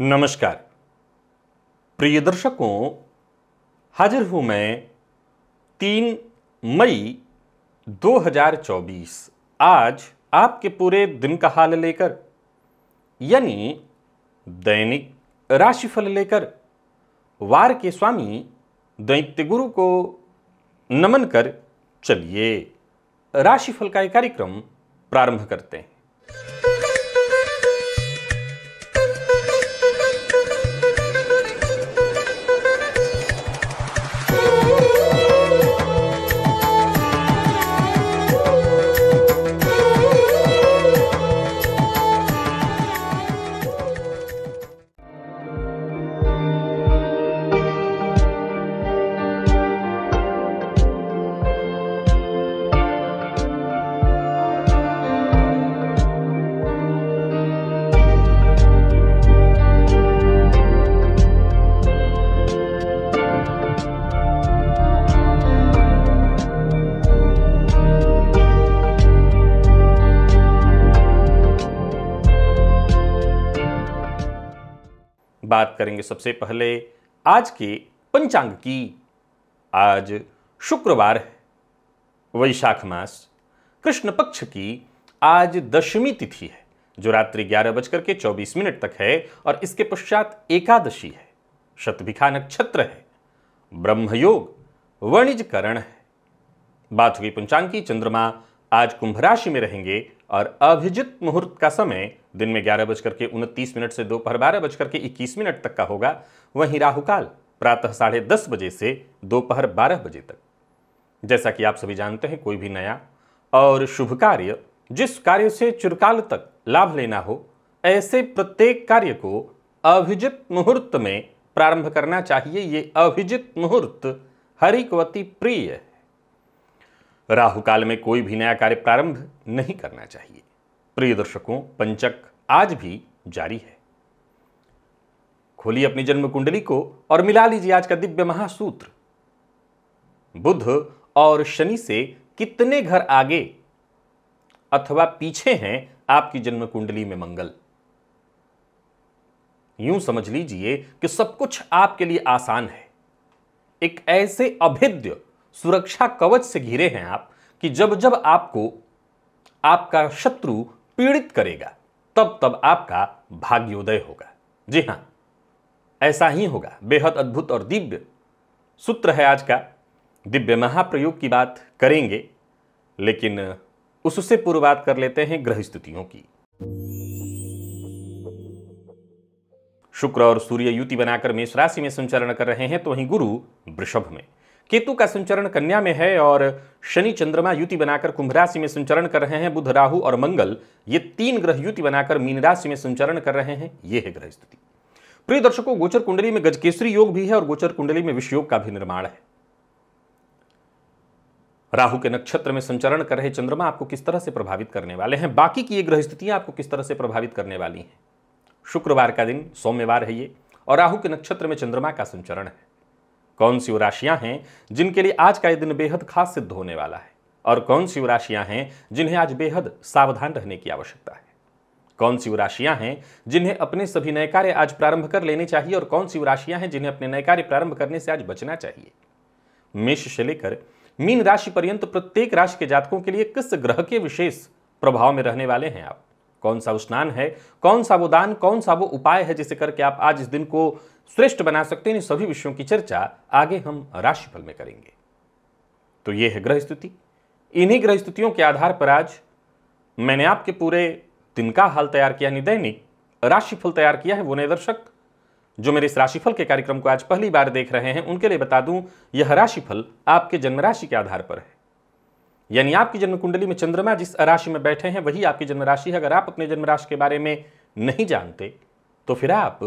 नमस्कार प्रिय दर्शकों हाजिर हूं मैं तीन मई 2024 आज आपके पूरे दिन का हाल लेकर यानी दैनिक राशिफल लेकर वार के स्वामी दैत्य गुरु को नमन कर चलिए राशिफल का यह कार्यक्रम प्रारंभ करते हैं बात करेंगे सबसे पहले आज के पंचांग की आज शुक्रवार है वैशाख मास कृष्ण पक्ष की आज दशमी तिथि है जो रात्रि ग्यारह बजकर के चौबीस मिनट तक है और इसके पश्चात एकादशी है शतभिखा नक्षत्र है ब्रह्मयोग वणिजकरण है बात हुई पंचांग की चंद्रमा आज कुंभ राशि में रहेंगे और अभिजित मुहूर्त का समय दिन में ग्यारह बजकर के उनतीस मिनट से दोपहर बारह बजकर के इक्कीस मिनट तक का होगा वहीं राहुकाल प्रातः साढ़े दस बजे से दोपहर बारह बजे तक जैसा कि आप सभी जानते हैं कोई भी नया और शुभ कार्य जिस कार्य से चुरकाल तक लाभ लेना हो ऐसे प्रत्येक कार्य को अभिजित मुहूर्त में प्रारंभ करना चाहिए ये अभिजित मुहूर्त हरिकवती प्रिय है राहु काल में कोई भी नया कार्य प्रारंभ नहीं करना चाहिए प्रिय दर्शकों पंचक आज भी जारी है खोलिए अपनी जन्म कुंडली को और मिला लीजिए आज का दिव्य महासूत्र बुध और शनि से कितने घर आगे अथवा पीछे हैं आपकी जन्म कुंडली में मंगल यूं समझ लीजिए कि सब कुछ आपके लिए आसान है एक ऐसे अभिद्य सुरक्षा कवच से घिरे हैं आप कि जब जब आपको आपका शत्रु पीड़ित करेगा तब तब आपका भाग्योदय होगा जी हां ऐसा ही होगा बेहद अद्भुत और दिव्य सूत्र है आज का दिव्य महाप्रयोग की बात करेंगे लेकिन उससे पूर्व बात कर लेते हैं ग्रह स्थितियों की शुक्र और सूर्य युति बनाकर मेष राशि में संचरण कर रहे हैं तो वहीं गुरु वृषभ में केतु का संचरण कन्या में है और शनि चंद्रमा युति बनाकर कुंभ राशि में संचरण कर रहे हैं बुध राहु और मंगल ये तीन ग्रह युति बनाकर मीन राशि में संचरण कर रहे हैं ये है ग्रह स्थिति प्रिय दर्शकों गोचर कुंडली में गजकेसरी योग भी है और गोचर कुंडली में विषयोग का भी निर्माण है राहु के नक्षत्र में संचरण कर रहे चंद्रमा आपको किस तरह से प्रभावित करने वाले हैं बाकी की ये ग्रह स्थितियां आपको किस तरह से प्रभावित करने वाली हैं शुक्रवार का दिन सोमवार है ये और राहु के नक्षत्र में चंद्रमा का संचरण है कौन सी राशियां हैं जिनके लिए आज का ये दिन बेहद खास सिद्ध होने वाला है और कौन सी राशियां हैं जिन्हें आज बेहद सावधान रहने की आवश्यकता है कौन सी राशियां हैं जिन्हें अपने सभी नए कार्य आज प्रारंभ कर लेने चाहिए और कौन सी राशियां हैं जिन्हें अपने नए कार्य प्रारंभ करने से आज बचना चाहिए मेष से लेकर मीन राशि पर्यंत प्रत्येक राशि के जातकों के लिए किस ग्रह के विशेष प्रभाव में रहने वाले हैं आप कौन सा स्नान है कौन सा वो दान कौन सा वो उपाय है जिसे करके आप आज इस दिन को श्रेष्ठ बना सकते हैं इन सभी विषयों की चर्चा आगे हम राशिफल में करेंगे तो ये है ग्रह स्थिति इन्हीं ग्रह स्थितियों के आधार पर आज मैंने आपके पूरे दिन का हाल तैयार किया यानी दैनिक राशिफल तैयार किया है वो नए दर्शक जो मेरे इस राशिफल के कार्यक्रम को आज पहली बार देख रहे हैं उनके लिए बता दूं यह राशिफल आपके जन्म राशि के आधार पर है यानी आपकी जन्म कुंडली में चंद्रमा जिस राशि में बैठे हैं वही आपकी जन्म राशि है अगर आप अपने जन्म राशि के बारे में नहीं जानते तो फिर आप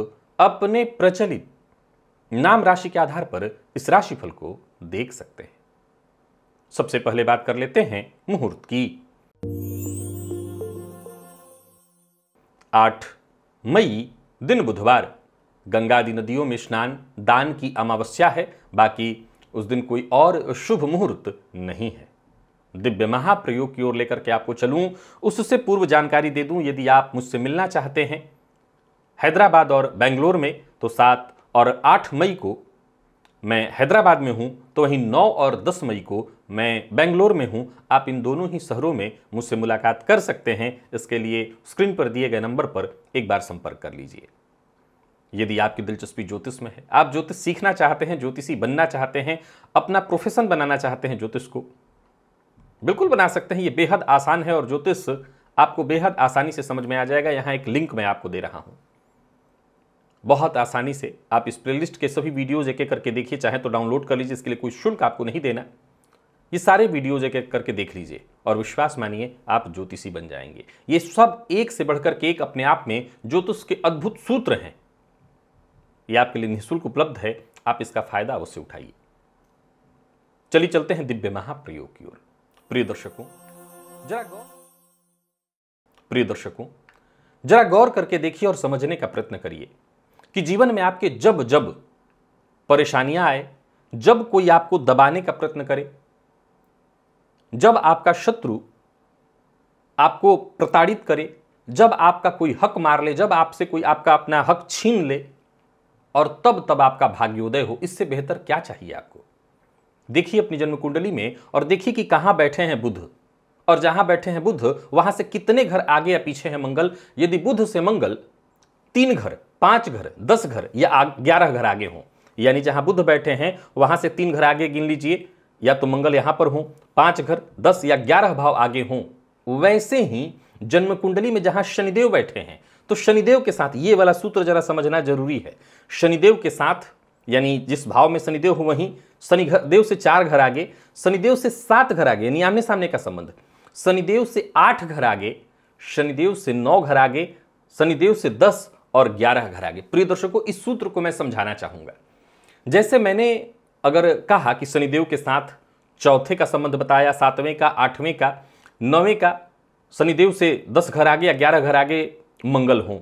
अपने प्रचलित नाम राशि के आधार पर इस राशिफल को देख सकते हैं सबसे पहले बात कर लेते हैं मुहूर्त की आठ मई दिन बुधवार गंगादी नदियों में स्नान दान की अमावस्या है बाकी उस दिन कोई और शुभ मुहूर्त नहीं है दिव्य महाप्रयोग की ओर लेकर के आपको चलूं उससे पूर्व जानकारी दे दूं यदि आप मुझसे मिलना चाहते हैं हैदराबाद और बेंगलोर में तो सात और आठ मई को मैं हैदराबाद में हूँ तो वहीं नौ और दस मई को मैं बेंगलोर में हूँ आप इन दोनों ही शहरों में मुझसे मुलाकात कर सकते हैं इसके लिए स्क्रीन पर दिए गए नंबर पर एक बार संपर्क कर लीजिए यदि आपकी दिलचस्पी ज्योतिष में है आप ज्योतिष सीखना चाहते हैं ज्योतिषी बनना चाहते हैं अपना प्रोफेशन बनाना चाहते हैं ज्योतिष को बिल्कुल बना सकते हैं ये बेहद आसान है और ज्योतिष आपको बेहद आसानी से समझ में आ जाएगा यहाँ एक लिंक मैं आपको दे रहा हूँ बहुत आसानी से आप इस प्लेलिस्ट के सभी वीडियोज एक एक करके देखिए चाहे तो डाउनलोड कर लीजिए इसके लिए कोई शुल्क आपको नहीं देना ये सारे वीडियोज एक एक करके देख लीजिए और विश्वास मानिए आप ज्योतिषी बन जाएंगे ये सब एक से बढ़कर के एक अपने आप में ज्योतिष के अद्भुत सूत्र हैं ये आपके लिए निःशुल्क उपलब्ध है आप इसका फायदा अवश्य उठाइए चलिए चलते हैं दिव्य महाप्रयोग की ओर प्रिय दर्शकों जरा प्रिय दर्शकों जरा गौर करके देखिए और समझने का प्रयत्न करिए कि जीवन में आपके जब जब परेशानियां आए जब कोई आपको दबाने का प्रयत्न करे जब आपका शत्रु आपको प्रताड़ित करे जब आपका कोई हक मार ले जब आपसे कोई आपका अपना हक छीन ले और तब तब आपका भाग्योदय हो इससे बेहतर क्या चाहिए आपको देखिए अपनी जन्म कुंडली में और देखिए कि कहां बैठे हैं बुध और जहां बैठे हैं बुध वहां से कितने घर आगे या पीछे हैं मंगल यदि बुध से मंगल तीन घर पांच घर दस घर या ग्यारह घर आगे हों यानी जहां बुद्ध बैठे हैं वहां से तीन घर आगे गिन लीजिए या तो मंगल यहां पर हों पांच घर दस या ग्यारह भाव आगे हों वैसे ही जन्म कुंडली में जहां शनिदेव बैठे हैं तो शनिदेव के साथ ये वाला सूत्र जरा समझना जरूरी है शनिदेव के साथ यानी जिस भाव में शनिदेव हो वहीं शनि देव से चार घर आगे शनिदेव से सात घर आगे यानी आमने सामने का संबंध शनिदेव से आठ घर आगे शनिदेव से नौ घर आगे शनिदेव से दस और ग्यारह घर आगे प्रिय दर्शकों इस सूत्र को मैं समझाना चाहूंगा जैसे मैंने अगर कहा कि शनिदेव के साथ चौथे का संबंध बताया सातवें का आठवें का नौवें का शनिदेव से दस घर आगे या ग्यारह घर आगे मंगल हो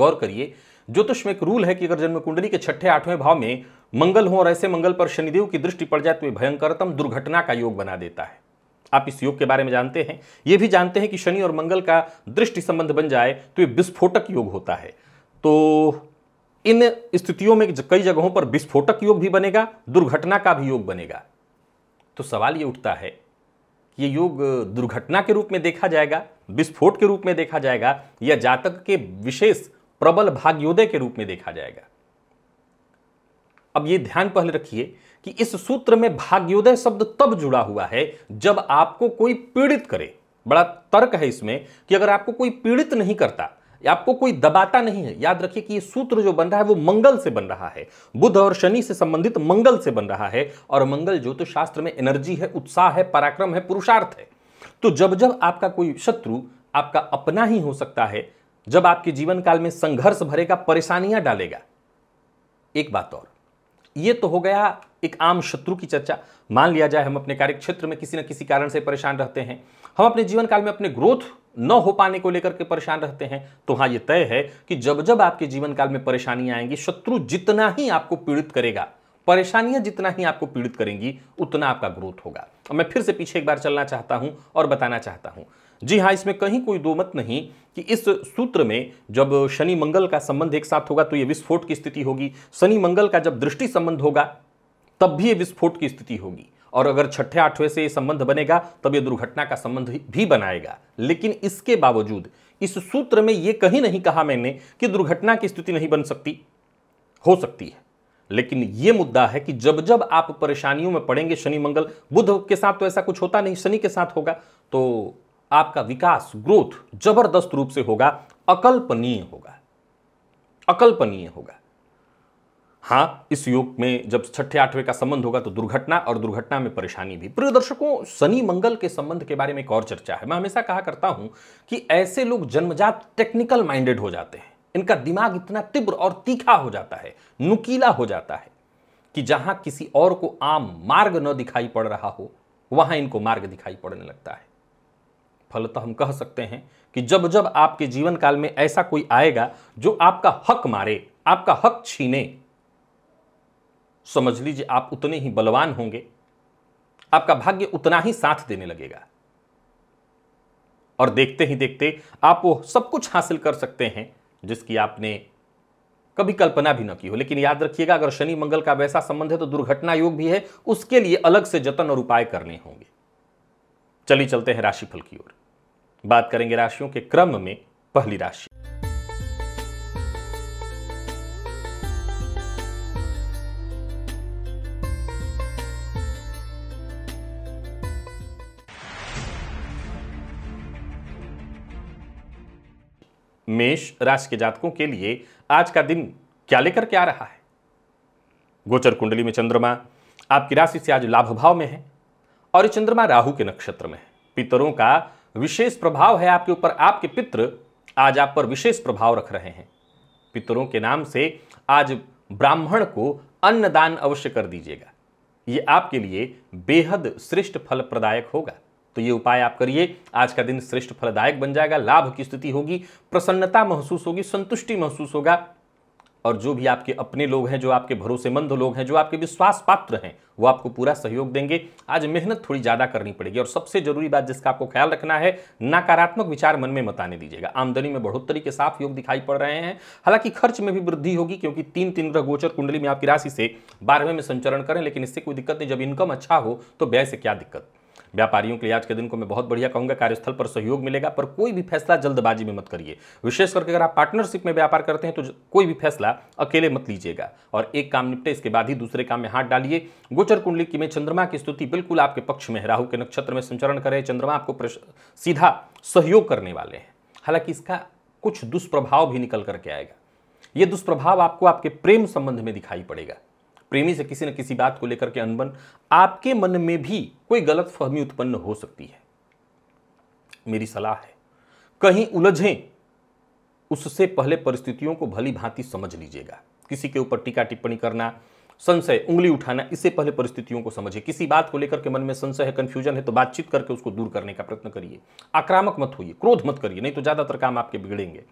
गौर करिए ज्योतिष में एक रूल है कि अगर जन्म कुंडली के छठे आठवें भाव में मंगल हो और ऐसे मंगल पर शनिदेव की दृष्टि पड़ जाए तो भयंकरतम दुर्घटना का योग बना देता है आप इस योग के बारे में जानते हैं ये भी जानते हैं कि शनि और मंगल का दृष्टि संबंध बन जाए तो ये विस्फोटक योग होता है तो इन स्थितियों में कई जगहों पर विस्फोटक योग भी बनेगा दुर्घटना का भी योग बनेगा तो सवाल ये उठता है कि ये योग दुर्घटना के रूप में देखा जाएगा विस्फोट के रूप में देखा जाएगा या जातक के विशेष प्रबल भाग्योदय के रूप में देखा जाएगा अब ये ध्यान पहले रखिए कि इस सूत्र में भाग्योदय शब्द तब जुड़ा हुआ है जब आपको कोई पीड़ित करे बड़ा तर्क है इसमें कि अगर आपको कोई पीड़ित नहीं करता आपको कोई दबाता नहीं है याद रखिए कि ये सूत्र जो बन रहा है वो मंगल से बन रहा है बुध और शनि से संबंधित मंगल से बन रहा है और मंगल ज्योतिष शास्त्र में एनर्जी है उत्साह है पराक्रम है पुरुषार्थ है तो जब जब आपका कोई शत्रु आपका अपना ही हो सकता है जब आपके जीवन काल में संघर्ष भरेगा परेशानियां डालेगा एक बात और ये तो हो गया एक आम शत्रु की चर्चा मान लिया जाए हम अपने कार्य क्षेत्र में किसी न किसी कारण से परेशान रहते हैं हम अपने जीवन काल में अपने ग्रोथ न हो पाने को लेकर के परेशान रहते हैं तो हाँ ये तय है कि जब जब आपके जीवन काल में परेशानियां आएंगी शत्रु जितना ही आपको पीड़ित करेगा परेशानियां जितना ही आपको पीड़ित करेंगी उतना आपका ग्रोथ होगा और मैं फिर से पीछे एक बार चलना चाहता हूं और बताना चाहता हूं जी हाँ इसमें कहीं कोई दो मत नहीं कि इस सूत्र में जब शनि मंगल का संबंध एक साथ होगा तो ये विस्फोट की स्थिति होगी शनि मंगल का जब दृष्टि संबंध होगा तब भी ये विस्फोट की स्थिति होगी और अगर छठे आठवें से ये संबंध बनेगा तब ये दुर्घटना का संबंध भी बनाएगा लेकिन इसके बावजूद इस सूत्र में ये कहीं नहीं कहा मैंने कि दुर्घटना की स्थिति नहीं बन सकती हो सकती है लेकिन यह मुद्दा है कि जब जब आप परेशानियों में पड़ेंगे शनि मंगल बुध के साथ तो ऐसा कुछ होता नहीं शनि के साथ होगा तो आपका विकास ग्रोथ जबरदस्त रूप से होगा अकल्पनीय होगा अकल्पनीय होगा हाँ इस योग में जब छठे आठवें का संबंध होगा तो दुर्घटना और दुर्घटना में परेशानी भी प्रिय दर्शकों शनि मंगल के संबंध के बारे में एक और चर्चा है मैं हमेशा कहा करता हूं कि ऐसे लोग जन्मजात टेक्निकल माइंडेड हो जाते हैं इनका दिमाग इतना तीव्र और तीखा हो जाता है नुकीला हो जाता है कि जहां किसी और को आम मार्ग न दिखाई पड़ रहा हो वहां इनको मार्ग दिखाई पड़ने लगता है फलत हम कह सकते हैं कि जब जब आपके जीवन काल में ऐसा कोई आएगा जो आपका हक मारे आपका हक छीने समझ लीजिए आप उतने ही बलवान होंगे आपका भाग्य उतना ही साथ देने लगेगा और देखते ही देखते आप वो सब कुछ हासिल कर सकते हैं जिसकी आपने कभी कल्पना भी न की हो लेकिन याद रखिएगा अगर शनि मंगल का वैसा संबंध है तो दुर्घटना योग भी है उसके लिए अलग से जतन और उपाय करने होंगे चलिए चलते हैं राशिफल की ओर बात करेंगे राशियों के क्रम में पहली राशि मेष राशि के जातकों के लिए आज का दिन क्या लेकर के आ रहा है गोचर कुंडली में चंद्रमा आपकी राशि से आज लाभ भाव में है और ये चंद्रमा राहु के नक्षत्र में है पितरों का विशेष प्रभाव है आपके ऊपर आपके पित्र आज आप पर विशेष प्रभाव रख रहे हैं पितरों के नाम से आज ब्राह्मण को अन्नदान अवश्य कर दीजिएगा ये आपके लिए बेहद श्रेष्ठ फल प्रदायक होगा तो ये उपाय आप करिए आज का दिन श्रेष्ठ फलदायक बन जाएगा लाभ की स्थिति होगी प्रसन्नता महसूस होगी संतुष्टि महसूस होगा और जो भी आपके अपने लोग हैं जो आपके भरोसेमंद लोग हैं जो आपके विश्वास पात्र हैं वो आपको पूरा सहयोग देंगे आज मेहनत थोड़ी ज़्यादा करनी पड़ेगी और सबसे जरूरी बात जिसका आपको ख्याल रखना है नकारात्मक विचार मन में मत आने दीजिएगा आमदनी में बढ़ोतरी के साफ योग दिखाई पड़ रहे हैं हालांकि खर्च में भी वृद्धि होगी क्योंकि तीन तीन ग्रह गोचर कुंडली में आपकी राशि से बारहवें में संचरण करें लेकिन इससे कोई दिक्कत नहीं जब इनकम अच्छा हो तो व्यय से क्या दिक्कत व्यापारियों के लिए आज के दिन को मैं बहुत बढ़िया कहूंगा कार्यस्थल पर सहयोग मिलेगा पर कोई भी फैसला जल्दबाजी में मत करिए विशेष करके अगर आप पार्टनरशिप में व्यापार करते हैं तो कोई भी फैसला अकेले मत लीजिएगा और एक काम निपटे इसके बाद ही दूसरे काम में हाथ डालिए गोचर कुंडली की में चंद्रमा की स्तुति बिल्कुल आपके पक्ष में है राहु के नक्षत्र में संचरण करे चंद्रमा आपको सीधा सहयोग करने वाले हैं हालांकि इसका कुछ दुष्प्रभाव भी निकल करके आएगा ये दुष्प्रभाव आपको आपके प्रेम संबंध में दिखाई पड़ेगा प्रेमी से किसी न किसी बात को लेकर के अनबन आपके मन में भी कोई गलत फहमी उत्पन्न हो सकती है मेरी सलाह है कहीं उलझें उससे पहले परिस्थितियों को भली भांति समझ लीजिएगा किसी के ऊपर टीका टिप्पणी करना संशय उंगली उठाना इससे पहले परिस्थितियों को समझिए किसी बात को लेकर के मन में संशय है कन्फ्यूजन है तो बातचीत करके उसको दूर करने का प्रयत्न करिए आक्रामक मत होइए क्रोध मत करिए नहीं तो ज़्यादातर काम आपके बिगड़ेंगे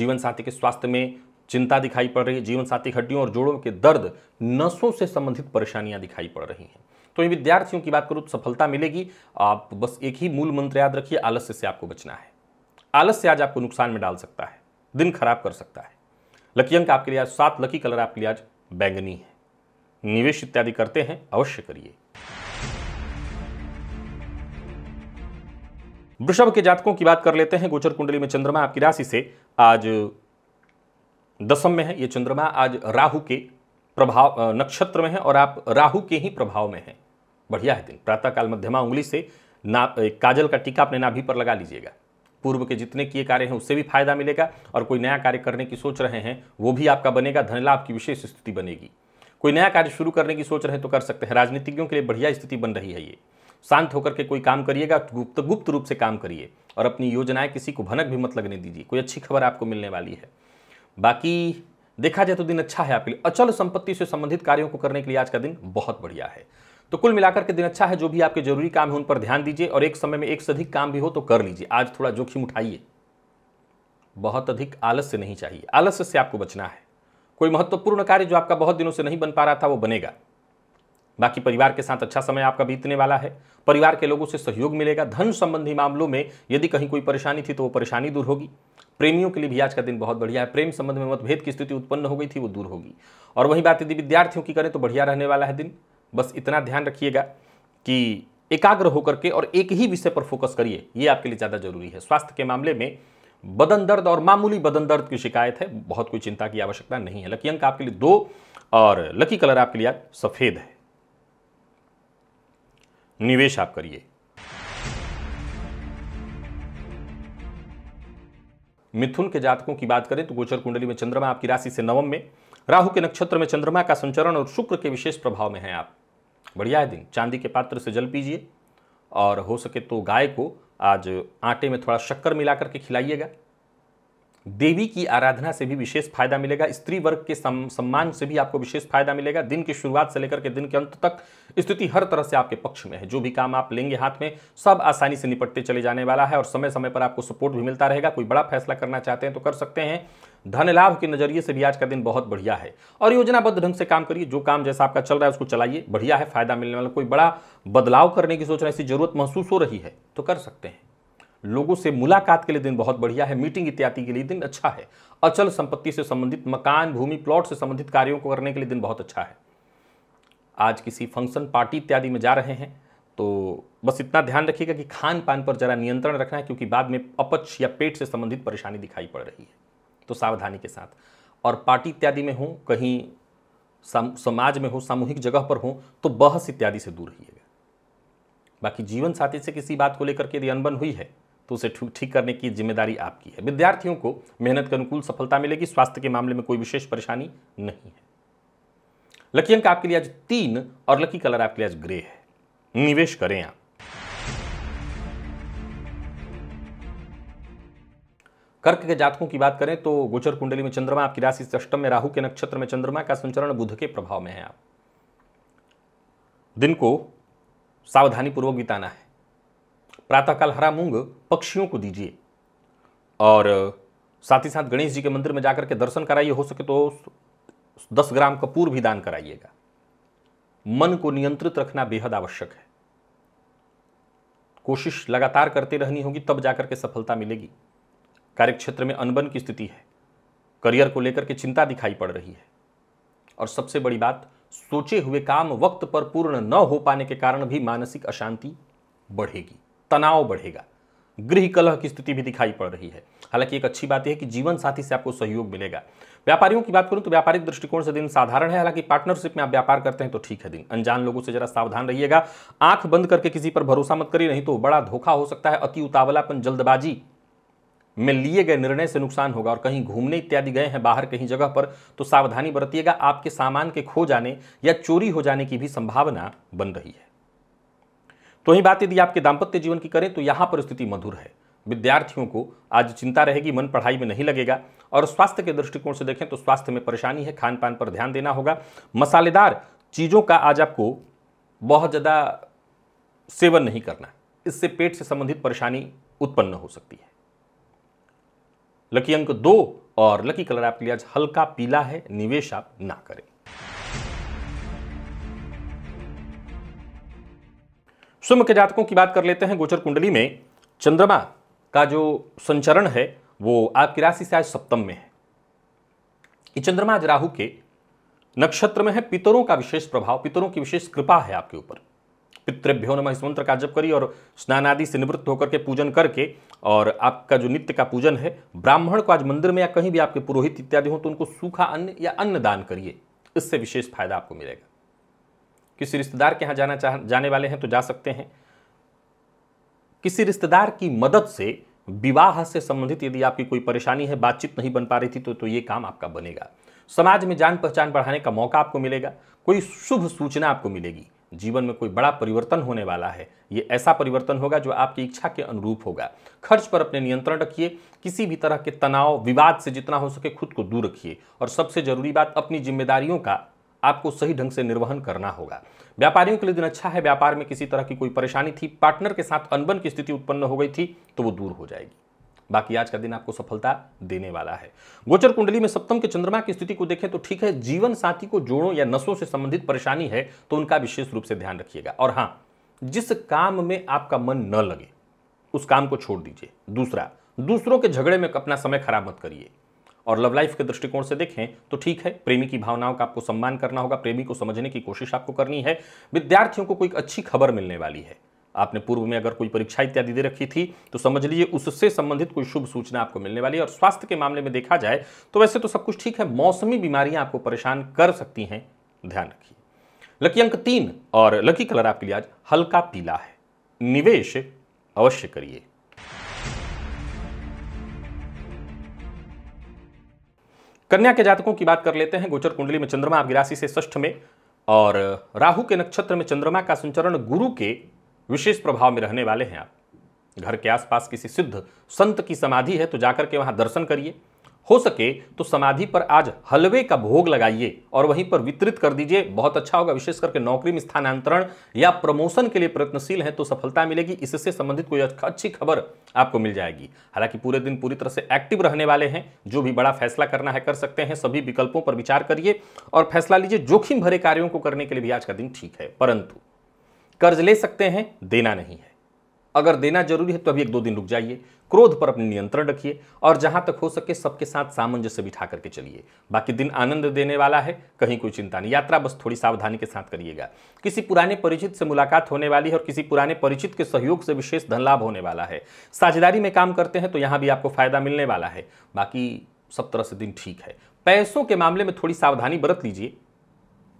जीवन साथी के स्वास्थ्य में चिंता दिखाई पड़ रही है जीवन साथी हड्डियों और जोड़ों के दर्द नसों से संबंधित परेशानियां दिखाई पड़ रही हैं तो इन विद्यार्थियों की बात करूँ तो सफलता मिलेगी आप बस एक ही मूल मंत्र याद रखिए आलस्य से आपको बचना है आलस्य आज आपको नुकसान में डाल सकता है दिन खराब कर सकता है लकी अंक आपके लिए आज सात लकी कलर आपके लिए आज बैंगनी है निवेश इत्यादि करते हैं अवश्य करिए वृषभ के जातकों की बात कर लेते हैं गोचर कुंडली में चंद्रमा आपकी राशि से आज दसम में है ये चंद्रमा आज राहु के प्रभाव नक्षत्र में है और आप राहु के ही प्रभाव में हैं बढ़िया है दिन प्रातःकाल मध्यमा उंगली से ना काजल का टीका अपने नाभि पर लगा लीजिएगा पूर्व के जितने किए कार्य हैं उससे भी फायदा मिलेगा और कोई नया कार्य करने की सोच रहे हैं वो भी आपका बनेगा धन लाभ की विशेष स्थिति बनेगी कोई नया कार्य शुरू करने की सोच रहे हैं तो कर सकते हैं राजनीतिज्ञों के लिए बढ़िया स्थिति बन रही है ये शांत होकर के कोई काम करिएगा गुप्त गुप्त रूप से काम करिए और अपनी योजनाएं किसी को भनक भी मत लगने दीजिए कोई अच्छी खबर आपको मिलने वाली है बाकी देखा जाए तो दिन अच्छा है आपके लिए अचल संपत्ति से संबंधित कार्यों को करने के लिए आज का दिन बहुत बढ़िया है तो कुल मिलाकर के दिन अच्छा है जो भी आपके जरूरी काम है उन पर ध्यान दीजिए और एक समय में एक से अधिक काम भी हो तो कर लीजिए आज थोड़ा जोखिम उठाइए बहुत अधिक आलस्य नहीं चाहिए आलस्य से आपको बचना है कोई महत्वपूर्ण कार्य जो आपका बहुत दिनों से नहीं बन पा रहा था वो बनेगा बाकी परिवार के साथ अच्छा समय आपका बीतने वाला है परिवार के लोगों से सहयोग मिलेगा धन संबंधी मामलों में यदि कहीं कोई परेशानी थी तो वो परेशानी दूर होगी प्रेमियों के लिए भी आज का दिन बहुत बढ़िया है प्रेम संबंध में मतभेद की स्थिति उत्पन्न हो गई थी वो दूर होगी और वही बात यदि विद्यार्थियों की करें तो बढ़िया रहने वाला है दिन बस इतना ध्यान रखिएगा कि एकाग्र होकर के और एक ही विषय पर फोकस करिए ये आपके लिए ज़्यादा जरूरी है स्वास्थ्य के मामले में बदन दर्द और मामूली बदन दर्द की शिकायत है बहुत कोई चिंता की आवश्यकता नहीं है लकी अंक आपके लिए दो और लकी कलर आपके लिए सफ़ेद है निवेश आप करिए मिथुन के जातकों की बात करें तो गोचर कुंडली में चंद्रमा आपकी राशि से नवम में राहु के नक्षत्र में चंद्रमा का संचरण और शुक्र के विशेष प्रभाव में हैं आप बढ़िया है दिन चांदी के पात्र से जल पीजिए और हो सके तो गाय को आज आटे में थोड़ा शक्कर मिला करके खिलाइएगा देवी की आराधना से भी विशेष फायदा मिलेगा स्त्री वर्ग के सम, सम्मान से भी आपको विशेष फायदा मिलेगा दिन की शुरुआत से लेकर के दिन के अंत तक स्थिति हर तरह से आपके पक्ष में है जो भी काम आप लेंगे हाथ में सब आसानी से निपटते चले जाने वाला है और समय समय पर आपको सपोर्ट भी मिलता रहेगा कोई बड़ा फैसला करना चाहते हैं तो कर सकते हैं धन लाभ के नजरिए से भी आज का दिन बहुत बढ़िया है और योजनाबद्ध ढंग से काम करिए जो काम जैसा आपका चल रहा है उसको चलाइए बढ़िया है फायदा मिलने वाला कोई बड़ा बदलाव करने की सोच रहे ऐसी जरूरत महसूस हो रही है तो कर सकते हैं लोगों से मुलाकात के लिए दिन बहुत बढ़िया है मीटिंग इत्यादि के लिए दिन अच्छा है अचल संपत्ति से संबंधित मकान भूमि प्लॉट से संबंधित कार्यों को करने के लिए दिन बहुत अच्छा है आज किसी फंक्शन पार्टी इत्यादि में जा रहे हैं तो बस इतना ध्यान रखिएगा कि खान पान पर जरा नियंत्रण रखना है क्योंकि बाद में अपच या पेट से संबंधित परेशानी दिखाई पड़ रही है तो सावधानी के साथ और पार्टी इत्यादि में हो कहीं समाज में हो सामूहिक जगह पर हो तो बहस इत्यादि से दूर रहिएगा बाकी जीवन साथी से किसी बात को लेकर के यदि अनबन हुई है तो उसे ठीक करने की जिम्मेदारी आपकी है विद्यार्थियों को मेहनत के अनुकूल सफलता मिलेगी स्वास्थ्य के मामले में कोई विशेष परेशानी नहीं है लकी अंक आपके लिए आज तीन और लकी कलर आपके लिए आज ग्रे है निवेश करें आप कर्क के जातकों की बात करें तो गोचर कुंडली में चंद्रमा आपकी राशि से अष्टम में राहु के नक्षत्र में चंद्रमा का संचरण बुध के प्रभाव में है आप दिन को सावधानी पूर्वक बिताना है प्रातःकाल हरा मूंग पक्षियों को दीजिए और साथ ही साथ गणेश जी के मंदिर में जाकर के दर्शन कराइए हो सके तो दस ग्राम कपूर भी दान कराइएगा मन को नियंत्रित रखना बेहद आवश्यक है कोशिश लगातार करते रहनी होगी तब जाकर के सफलता मिलेगी कार्यक्षेत्र में अनबन की स्थिति है करियर को लेकर के चिंता दिखाई पड़ रही है और सबसे बड़ी बात सोचे हुए काम वक्त पर पूर्ण न हो पाने के कारण भी मानसिक अशांति बढ़ेगी तनाव बढ़ेगा गृह कलह की स्थिति भी दिखाई पड़ रही है हालांकि एक अच्छी बात यह कि जीवन साथी से आपको सहयोग मिलेगा व्यापारियों की बात करूं तो व्यापारिक दृष्टिकोण से दिन साधारण है हालांकि पार्टनरशिप में आप व्यापार करते हैं तो ठीक है दिन अनजान लोगों से जरा सावधान रहिएगा आंख बंद करके किसी पर भरोसा मत करिए नहीं तो बड़ा धोखा हो सकता है अति उतावलापन जल्दबाजी में लिए गए निर्णय से नुकसान होगा और कहीं घूमने इत्यादि गए हैं बाहर कहीं जगह पर तो सावधानी बरतिएगा आपके सामान के खो जाने या चोरी हो जाने की भी संभावना बन रही है तो वहीं बात यदि आपके दाम्पत्य जीवन की करें तो यहाँ पर स्थिति मधुर है विद्यार्थियों को आज चिंता रहेगी मन पढ़ाई में नहीं लगेगा और स्वास्थ्य के दृष्टिकोण से देखें तो स्वास्थ्य में परेशानी है खान पान पर ध्यान देना होगा मसालेदार चीज़ों का आज आपको बहुत ज़्यादा सेवन नहीं करना इससे पेट से संबंधित परेशानी उत्पन्न हो सकती है लकी अंक दो और लकी कलर आपके लिए आज हल्का पीला है निवेश आप ना करें सुम के जातकों की बात कर लेते हैं गोचर कुंडली में चंद्रमा का जो संचरण है वो आपकी राशि से आज सप्तम में है ये चंद्रमा आज राहु के नक्षत्र में है पितरों का विशेष प्रभाव पितरों की विशेष कृपा है आपके ऊपर पितृभ्यो नमः इस मंत्र का जप करिए और स्नान आदि से निवृत्त होकर के पूजन करके और आपका जो नित्य का पूजन है ब्राह्मण को आज मंदिर में या कहीं भी आपके पुरोहित इत्यादि हो तो उनको सूखा अन्न या अन्न दान करिए इससे विशेष फायदा आपको मिलेगा किसी रिश्तेदार के यहाँ जाना चाह जाने वाले हैं तो जा सकते हैं किसी रिश्तेदार की मदद से विवाह से संबंधित यदि आपकी कोई परेशानी है बातचीत नहीं बन पा रही थी तो, तो ये काम आपका बनेगा समाज में जान पहचान बढ़ाने का मौका आपको मिलेगा कोई शुभ सूचना आपको मिलेगी जीवन में कोई बड़ा परिवर्तन होने वाला है ये ऐसा परिवर्तन होगा जो आपकी इच्छा के अनुरूप होगा खर्च पर अपने नियंत्रण रखिए किसी भी तरह के तनाव विवाद से जितना हो सके खुद को दूर रखिए और सबसे जरूरी बात अपनी जिम्मेदारियों का आपको सही ढंग से निर्वहन करना होगा व्यापारियों के लिए दिन अच्छा है व्यापार में किसी तरह की कोई परेशानी थी पार्टनर के साथ अनबन की स्थिति उत्पन्न हो गई थी तो वो दूर हो जाएगी बाकी आज का दिन आपको सफलता देने वाला है गोचर कुंडली में सप्तम के चंद्रमा की स्थिति को देखें तो ठीक है जीवन साथी को जोड़ों या नसों से संबंधित परेशानी है तो उनका विशेष रूप से ध्यान रखिएगा और हाँ जिस काम में आपका मन न लगे उस काम को छोड़ दीजिए दूसरा दूसरों के झगड़े में अपना समय खराब मत करिए और लव लाइफ के दृष्टिकोण से देखें तो ठीक है प्रेमी की भावनाओं का आपको सम्मान करना होगा प्रेमी को समझने की कोशिश आपको करनी है विद्यार्थियों को कोई अच्छी खबर मिलने वाली है आपने पूर्व में अगर कोई परीक्षा इत्यादि दे रखी थी तो समझ लीजिए उससे संबंधित कोई शुभ सूचना आपको मिलने वाली है और स्वास्थ्य के मामले में देखा जाए तो वैसे तो सब कुछ ठीक है मौसमी बीमारियां आपको परेशान कर सकती हैं ध्यान रखिए लकी अंक तीन और लकी कलर आपके लिए आज हल्का पीला है निवेश अवश्य करिए कन्या के जातकों की बात कर लेते हैं गोचर कुंडली में चंद्रमा आपकी राशि से ष्ठ में और राहु के नक्षत्र में चंद्रमा का संचरण गुरु के विशेष प्रभाव में रहने वाले हैं आप घर के आसपास किसी सिद्ध संत की समाधि है तो जाकर के वहां दर्शन करिए हो सके तो समाधि पर आज हलवे का भोग लगाइए और वहीं पर वितरित कर दीजिए बहुत अच्छा होगा विशेष करके नौकरी में स्थानांतरण या प्रमोशन के लिए प्रयत्नशील हैं तो सफलता मिलेगी इससे संबंधित कोई अच्छी खबर आपको मिल जाएगी हालांकि पूरे दिन पूरी तरह से एक्टिव रहने वाले हैं जो भी बड़ा फैसला करना है कर सकते हैं सभी विकल्पों पर विचार करिए और फैसला लीजिए जोखिम भरे कार्यों को करने के लिए भी आज का दिन ठीक है परंतु कर्ज ले सकते हैं देना नहीं है अगर देना जरूरी है तो अभी एक दो दिन रुक जाइए क्रोध पर अपने नियंत्रण रखिए और जहां तक हो सके सबके साथ सामंजस्य बिठा करके चलिए बाकी दिन आनंद देने वाला है कहीं कोई चिंता नहीं यात्रा बस थोड़ी सावधानी के साथ करिएगा किसी पुराने परिचित से मुलाकात होने वाली है और किसी पुराने परिचित के सहयोग से विशेष धन लाभ होने वाला है साझेदारी में काम करते हैं तो यहाँ भी आपको फायदा मिलने वाला है बाकी सब तरह से दिन ठीक है पैसों के मामले में थोड़ी सावधानी बरत लीजिए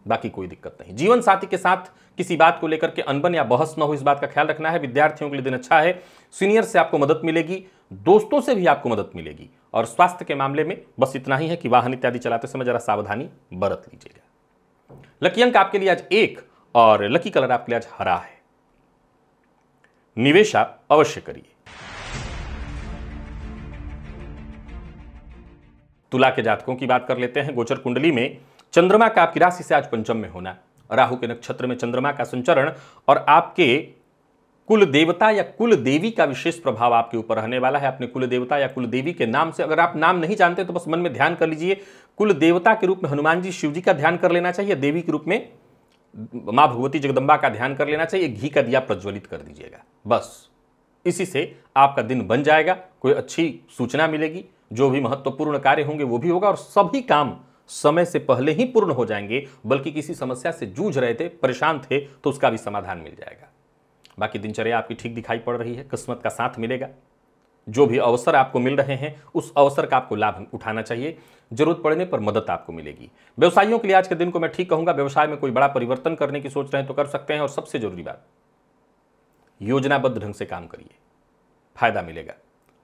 बाकी कोई दिक्कत नहीं जीवन साथी के साथ किसी बात को लेकर के अनबन या बहस न हो इस बात का ख्याल रखना है विद्यार्थियों के लिए दिन अच्छा है सीनियर से आपको मदद मिलेगी दोस्तों से भी आपको मदद मिलेगी और स्वास्थ्य के मामले में बस इतना ही है कि वाहन इत्यादि चलाते समय जरा सावधानी बरत लीजिएगा लकी अंक आपके लिए आज एक और लकी कलर आपके लिए आज हरा है निवेश आप अवश्य करिए तुला के जातकों की बात कर लेते हैं गोचर कुंडली में चंद्रमा का आपकी राशि से आज पंचम में होना राहु के नक्षत्र में चंद्रमा का संचरण और आपके कुल देवता या कुल देवी का विशेष प्रभाव आपके ऊपर रहने वाला है अपने कुल देवता या कुल देवी के नाम से अगर आप नाम नहीं जानते तो बस मन में ध्यान कर लीजिए कुल देवता के रूप में हनुमान जी शिव जी का ध्यान कर लेना चाहिए देवी के रूप में माँ भगवती जगदम्बा का ध्यान कर लेना चाहिए घी का दिया प्रज्वलित कर दीजिएगा बस इसी से आपका दिन बन जाएगा कोई अच्छी सूचना मिलेगी जो भी महत्वपूर्ण कार्य होंगे वो भी होगा और सभी काम समय से पहले ही पूर्ण हो जाएंगे बल्कि किसी समस्या से जूझ रहे थे परेशान थे तो उसका भी समाधान मिल जाएगा बाकी दिनचर्या आपकी ठीक दिखाई पड़ रही है किस्मत का साथ मिलेगा जो भी अवसर आपको मिल रहे हैं उस अवसर का आपको लाभ उठाना चाहिए जरूरत पड़ने पर मदद आपको मिलेगी व्यवसायियों के लिए आज के दिन को मैं ठीक कहूंगा व्यवसाय में कोई बड़ा परिवर्तन करने की सोच रहे हैं तो कर सकते हैं और सबसे जरूरी बात योजनाबद्ध ढंग से काम करिए फायदा मिलेगा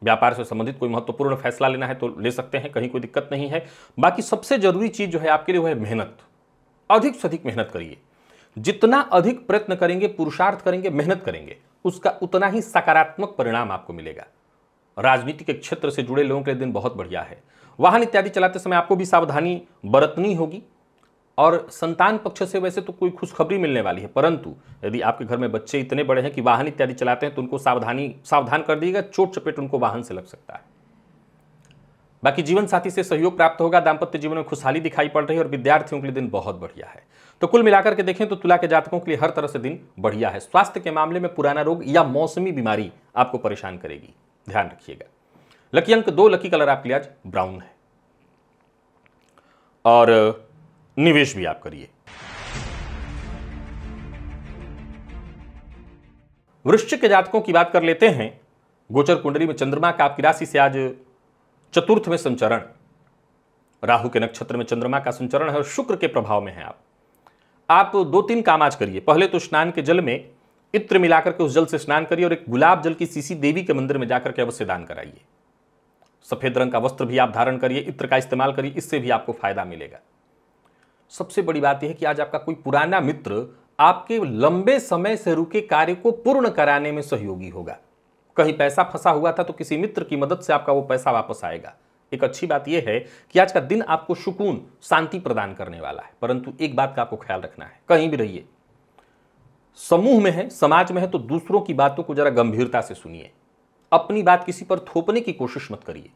व्यापार से संबंधित कोई महत्वपूर्ण फैसला लेना है तो ले सकते हैं कहीं कोई दिक्कत नहीं है बाकी सबसे ज़रूरी चीज़ जो है आपके लिए वह है मेहनत अधिक से अधिक मेहनत करिए जितना अधिक प्रयत्न करेंगे पुरुषार्थ करेंगे मेहनत करेंगे उसका उतना ही सकारात्मक परिणाम आपको मिलेगा राजनीति के क्षेत्र से जुड़े लोगों के लिए दिन बहुत बढ़िया है वाहन इत्यादि चलाते समय आपको भी सावधानी बरतनी होगी और संतान पक्ष से वैसे तो कोई खुशखबरी मिलने वाली है परंतु यदि आपके घर में बच्चे इतने बड़े हैं कि वाहन इत्यादि चलाते हैं तो उनको सावधानी सावधान कर दिएगा चोट चपेट उनको वाहन से लग सकता है बाकी जीवन साथी से सहयोग प्राप्त होगा दाम्पत्य जीवन में खुशहाली दिखाई पड़ रही है और विद्यार्थियों के लिए दिन बहुत बढ़िया है तो कुल मिलाकर के देखें तो तुला के जातकों के लिए हर तरह से दिन बढ़िया है स्वास्थ्य के मामले में पुराना रोग या मौसमी बीमारी आपको परेशान करेगी ध्यान रखिएगा लकी अंक दो लकी कलर आपके लिए आज ब्राउन है और निवेश भी आप करिए वृश्चिक के जातकों की बात कर लेते हैं गोचर कुंडली में चंद्रमा का आपकी राशि से आज चतुर्थ में संचरण राहु के नक्षत्र में चंद्रमा का संचरण है और शुक्र के प्रभाव में है आप आप दो तीन काम आज करिए पहले तो स्नान के जल में इत्र मिलाकर के उस जल से स्नान करिए और एक गुलाब जल की सीसी देवी के मंदिर में जाकर के अवश्य दान कराइए सफेद रंग का वस्त्र भी आप धारण करिए इत्र का इस्तेमाल करिए इससे भी आपको फायदा मिलेगा सबसे बड़ी बात यह है कि आज आपका कोई पुराना मित्र आपके लंबे समय से रुके कार्य को पूर्ण कराने में सहयोगी होगा कहीं पैसा फंसा हुआ था तो किसी मित्र की मदद से आपका वो पैसा वापस आएगा एक अच्छी बात यह है कि आज का दिन आपको सुकून शांति प्रदान करने वाला है परंतु एक बात का आपको ख्याल रखना है कहीं भी रहिए समूह में है समाज में है तो दूसरों की बातों को जरा गंभीरता से सुनिए अपनी बात किसी पर थोपने की कोशिश मत करिए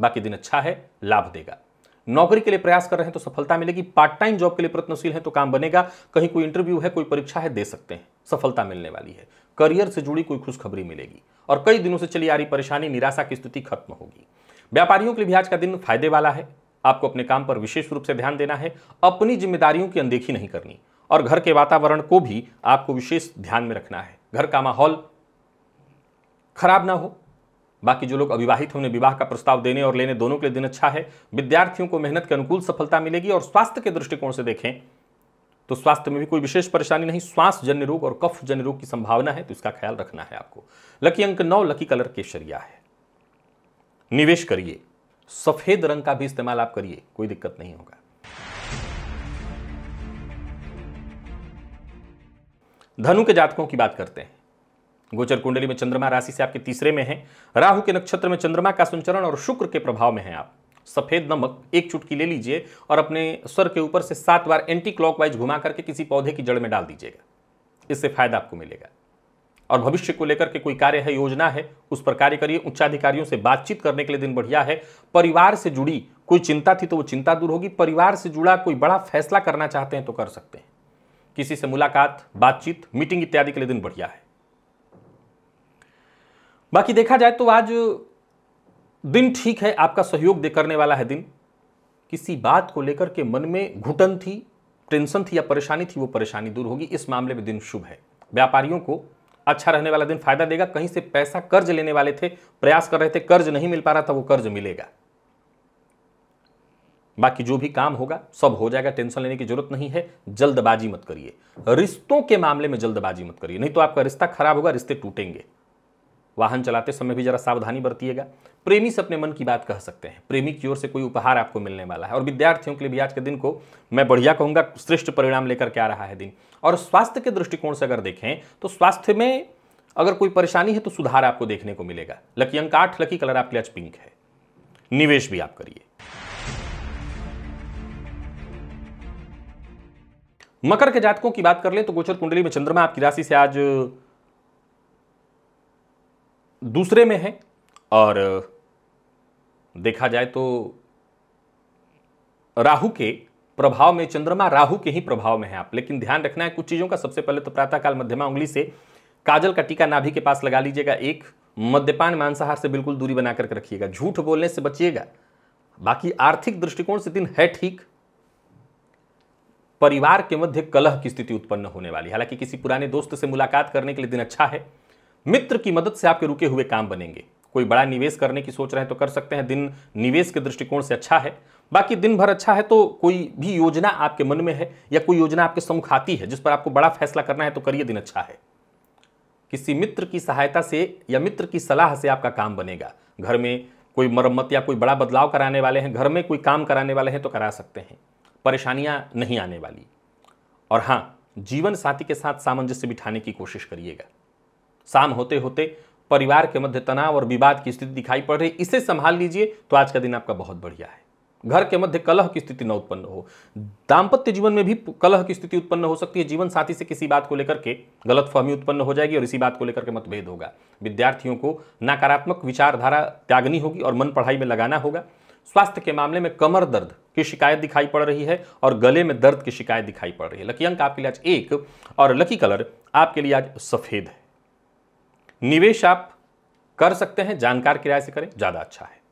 बाकी दिन अच्छा है लाभ देगा नौकरी के लिए प्रयास कर रहे हैं तो सफलता मिलेगी पार्ट टाइम जॉब के लिए प्रयत्नशील है तो काम बनेगा कहीं कोई इंटरव्यू है कोई परीक्षा है दे सकते हैं सफलता मिलने वाली है करियर से जुड़ी कोई खुशखबरी मिलेगी और कई दिनों से चली आ रही परेशानी निराशा की स्थिति खत्म होगी व्यापारियों के लिए भी आज का दिन फायदे वाला है आपको अपने काम पर विशेष रूप से ध्यान देना है अपनी जिम्मेदारियों की अनदेखी नहीं करनी और घर के वातावरण को भी आपको विशेष ध्यान में रखना है घर का माहौल खराब ना हो बाकी जो लोग अविवाहित हैं उन्हें विवाह का प्रस्ताव देने और लेने दोनों के लिए दिन अच्छा है विद्यार्थियों को मेहनत के अनुकूल सफलता मिलेगी और स्वास्थ्य के दृष्टिकोण से देखें तो स्वास्थ्य में भी कोई विशेष परेशानी नहीं श्वास जन्य रोग और कफ जन्य रोग की संभावना है तो इसका ख्याल रखना है आपको लकी अंक नौ लकी कलर केसरिया है निवेश करिए सफेद रंग का भी इस्तेमाल आप करिए कोई दिक्कत नहीं होगा धनु के जातकों की बात करते हैं गोचर कुंडली में चंद्रमा राशि से आपके तीसरे में है राहु के नक्षत्र में चंद्रमा का संचरण और शुक्र के प्रभाव में है आप सफ़ेद नमक एक चुटकी ले लीजिए और अपने स्वर के ऊपर से सात बार एंटी क्लॉकवाइज घुमा करके किसी पौधे की जड़ में डाल दीजिएगा इससे फायदा आपको मिलेगा और भविष्य को लेकर के कोई कार्य है योजना है उस पर कार्य करिए उच्चाधिकारियों से बातचीत करने के लिए दिन बढ़िया है परिवार से जुड़ी कोई चिंता थी तो वो चिंता दूर होगी परिवार से जुड़ा कोई बड़ा फैसला करना चाहते हैं तो कर सकते हैं किसी से मुलाकात बातचीत मीटिंग इत्यादि के लिए दिन बढ़िया है बाकी देखा जाए तो आज दिन ठीक है आपका सहयोग दे करने वाला है दिन किसी बात को लेकर के मन में घुटन थी टेंशन थी या परेशानी थी वो परेशानी दूर होगी इस मामले में दिन शुभ है व्यापारियों को अच्छा रहने वाला दिन फायदा देगा कहीं से पैसा कर्ज लेने वाले थे प्रयास कर रहे थे कर्ज नहीं मिल पा रहा था वो कर्ज मिलेगा बाकी जो भी काम होगा सब हो जाएगा टेंशन लेने की जरूरत नहीं है जल्दबाजी मत करिए रिश्तों के मामले में जल्दबाजी मत करिए नहीं तो आपका रिश्ता खराब होगा रिश्ते टूटेंगे वाहन चलाते समय भी जरा सावधानी बरतिएगा प्रेमी से अपने मन की बात कह सकते हैं प्रेमी की ओर से कोई उपहार आपको मिलने वाला है और विद्यार्थियों के लिए भी आज के दिन को मैं बढ़िया कहूँगा श्रेष्ठ परिणाम लेकर के आ रहा है दिन और स्वास्थ्य के दृष्टिकोण से अगर देखें तो स्वास्थ्य में अगर कोई परेशानी है तो सुधार आपको देखने को मिलेगा लकी अंक आठ लकी कलर आपके लिए आज पिंक है निवेश भी आप करिए मकर के जातकों की बात कर ले तो गोचर कुंडली में चंद्रमा आपकी राशि से आज दूसरे में है और देखा जाए तो राहु के प्रभाव में चंद्रमा राहु के ही प्रभाव में है आप लेकिन ध्यान रखना है कुछ चीज़ों का सबसे पहले तो प्रातःकाल मध्यमा उंगली से काजल का टीका नाभि के पास लगा लीजिएगा एक मद्यपान मांसाहार से बिल्कुल दूरी बना करके रखिएगा झूठ बोलने से बचिएगा बाकी आर्थिक दृष्टिकोण से दिन है ठीक परिवार के मध्य कलह की स्थिति उत्पन्न होने वाली हालांकि किसी पुराने दोस्त से मुलाकात करने के लिए दिन अच्छा है मित्र की मदद से आपके रुके हुए काम बनेंगे कोई बड़ा निवेश करने की सोच रहे हैं तो कर सकते हैं दिन निवेश के दृष्टिकोण से अच्छा है बाकी दिन भर अच्छा है तो कोई भी योजना आपके मन में है या कोई योजना आपके समुख आती है जिस पर आपको बड़ा फैसला करना है तो करिए दिन अच्छा है किसी मित्र की सहायता से या मित्र की सलाह से आपका काम बनेगा घर में कोई मरम्मत या कोई बड़ा बदलाव कराने वाले हैं घर में कोई काम कराने वाले हैं तो करा सकते हैं परेशानियां नहीं आने वाली और हाँ जीवन साथी के साथ सामंजस्य बिठाने की कोशिश करिएगा शाम होते होते परिवार के मध्य तनाव और विवाद की स्थिति दिखाई पड़ रही इसे संभाल लीजिए तो आज का दिन आपका बहुत बढ़िया है घर के मध्य कलह की स्थिति न उत्पन्न हो दाम्पत्य जीवन में भी कलह की स्थिति उत्पन्न हो सकती है जीवन साथी से किसी बात को लेकर के गलत फहमी उत्पन्न हो जाएगी और इसी बात को लेकर के मतभेद होगा विद्यार्थियों को नकारात्मक विचारधारा त्यागनी होगी और मन पढ़ाई में लगाना होगा स्वास्थ्य के मामले में कमर दर्द की शिकायत दिखाई पड़ रही है और गले में दर्द की शिकायत दिखाई पड़ रही है लकी अंक आपके लिए आज एक और लकी कलर आपके लिए आज सफ़ेद है निवेश आप कर सकते हैं जानकार किराए से करें ज़्यादा अच्छा है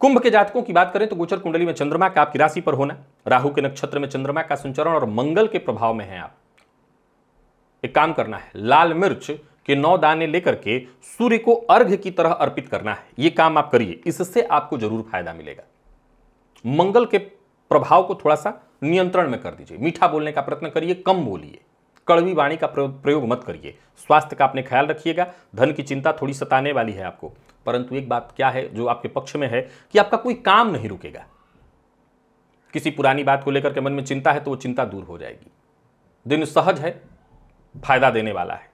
कुंभ के जातकों की बात करें तो गोचर कुंडली में चंद्रमा का आपकी राशि पर होना राहु के नक्षत्र में चंद्रमा का संचरण और मंगल के प्रभाव में है आप एक काम करना है लाल मिर्च के नौ दाने लेकर के सूर्य को अर्घ्य की तरह अर्पित करना है यह काम आप करिए इससे आपको जरूर फायदा मिलेगा मंगल के प्रभाव को थोड़ा सा नियंत्रण में कर दीजिए मीठा बोलने का प्रयत्न करिए कम बोलिए कड़वी वाणी का प्रयोग मत करिए स्वास्थ्य का अपने ख्याल रखिएगा धन की चिंता थोड़ी सताने वाली है आपको परंतु एक बात क्या है जो आपके पक्ष में है कि आपका कोई काम नहीं रुकेगा किसी पुरानी बात को लेकर के मन में चिंता है तो वो चिंता दूर हो जाएगी दिन सहज है फायदा देने वाला है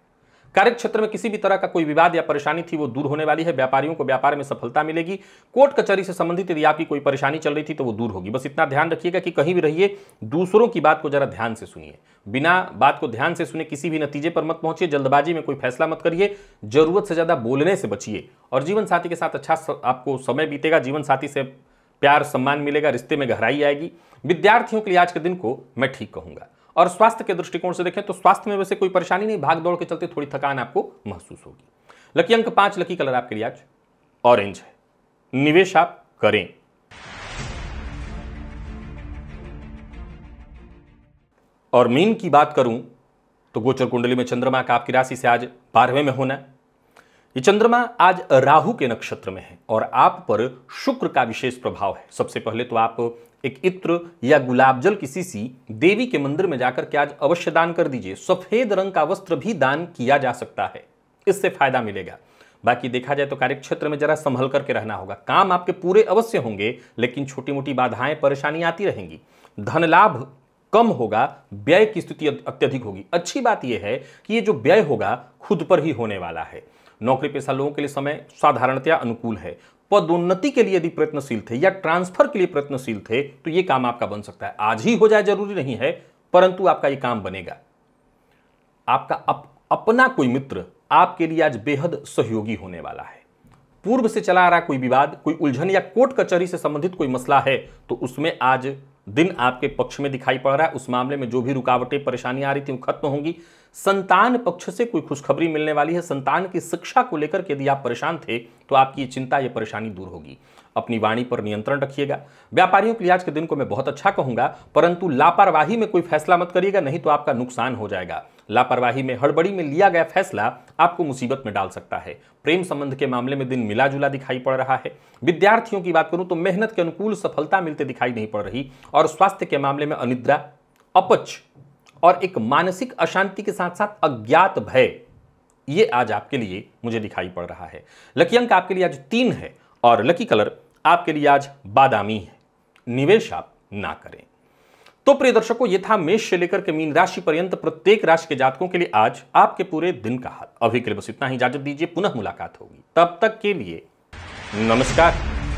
कार्य क्षेत्र में किसी भी तरह का कोई विवाद या परेशानी थी वो दूर होने वाली है व्यापारियों को व्यापार में सफलता मिलेगी कोर्ट कचहरी से संबंधित यदि आपकी कोई परेशानी चल रही थी तो वो दूर होगी बस इतना ध्यान रखिएगा कि कहीं भी रहिए दूसरों की बात को जरा ध्यान से सुनिए बिना बात को ध्यान से सुने किसी भी नतीजे पर मत पहुंचिए जल्दबाजी में कोई फैसला मत करिए जरूरत से ज़्यादा बोलने से बचिए और जीवन साथी के साथ अच्छा आपको समय बीतेगा जीवन साथी से प्यार सम्मान मिलेगा रिश्ते में गहराई आएगी विद्यार्थियों के लिए आज के दिन को मैं ठीक कहूंगा और स्वास्थ्य के दृष्टिकोण से देखें तो स्वास्थ्य में वैसे कोई परेशानी नहीं भाग दौड़ के चलते थोड़ी थकान आपको महसूस होगी लकी अंक पांच लकी कलर आपके लिए आज ऑरेंज है निवेश आप करें और मीन की बात करूं तो गोचर कुंडली में चंद्रमा का आपकी राशि से आज बारहवें में होना ये चंद्रमा आज राहु के नक्षत्र में है और आप पर शुक्र का विशेष प्रभाव है सबसे पहले तो आप एक इत्र या गुलाब जल की सीसी देवी के मंदिर में जाकर के आज अवश्य दान कर दीजिए सफेद रंग का वस्त्र भी दान किया जा सकता है इससे फायदा मिलेगा बाकी देखा जाए तो कार्यक्षेत्र में जरा संभल करके रहना होगा काम आपके पूरे अवश्य होंगे लेकिन छोटी मोटी बाधाएं परेशानी आती रहेंगी धन लाभ कम होगा व्यय की स्थिति अत्यधिक होगी अच्छी बात यह है कि ये जो व्यय होगा खुद पर ही होने वाला है नौकरी पेशा लोगों के लिए समय साधारणतया अनुकूल है पदोन्नति के लिए यदि प्रयत्नशील थे या ट्रांसफर के लिए प्रयत्नशील थे तो ये काम आपका बन सकता है आज ही हो जाए जरूरी नहीं है परंतु आपका ये काम बनेगा आपका अप, अपना कोई मित्र आपके लिए आज बेहद सहयोगी होने वाला है पूर्व से चला आ रहा कोई विवाद कोई उलझन या कोर्ट कचहरी से संबंधित कोई मसला है तो उसमें आज दिन आपके पक्ष में दिखाई पड़ रहा है उस मामले में जो भी रुकावटें परेशानियां आ रही थी वो खत्म होंगी संतान पक्ष से कोई खुशखबरी मिलने वाली है संतान की शिक्षा को लेकर यदि आप परेशान थे तो आपकी ये चिंता ये परेशानी दूर होगी अपनी वाणी पर नियंत्रण रखिएगा व्यापारियों के लिए आज के दिन को मैं बहुत अच्छा कहूंगा परंतु लापरवाही में कोई फैसला मत करिएगा नहीं तो आपका नुकसान हो जाएगा लापरवाही में हड़बड़ी में लिया गया फैसला आपको मुसीबत में डाल सकता है प्रेम संबंध के मामले में दिन मिला जुला दिखाई पड़ रहा है विद्यार्थियों की बात करूं तो मेहनत के अनुकूल सफलता मिलते दिखाई नहीं पड़ रही और स्वास्थ्य के मामले में अनिद्रा अपच और एक मानसिक अशांति के साथ साथ अज्ञात भय ये आज आपके लिए मुझे दिखाई पड़ रहा है लकी अंक आपके लिए आज तीन है और लकी कलर आपके लिए आज बादामी है निवेश आप ना करें तो प्रिय दर्शकों ये था मेष से लेकर के मीन राशि पर्यंत प्रत्येक राशि के जातकों के लिए आज आपके पूरे दिन का हाल अभी के लिए बस इतना ही इजाजत दीजिए पुनः मुलाकात होगी तब तक के लिए नमस्कार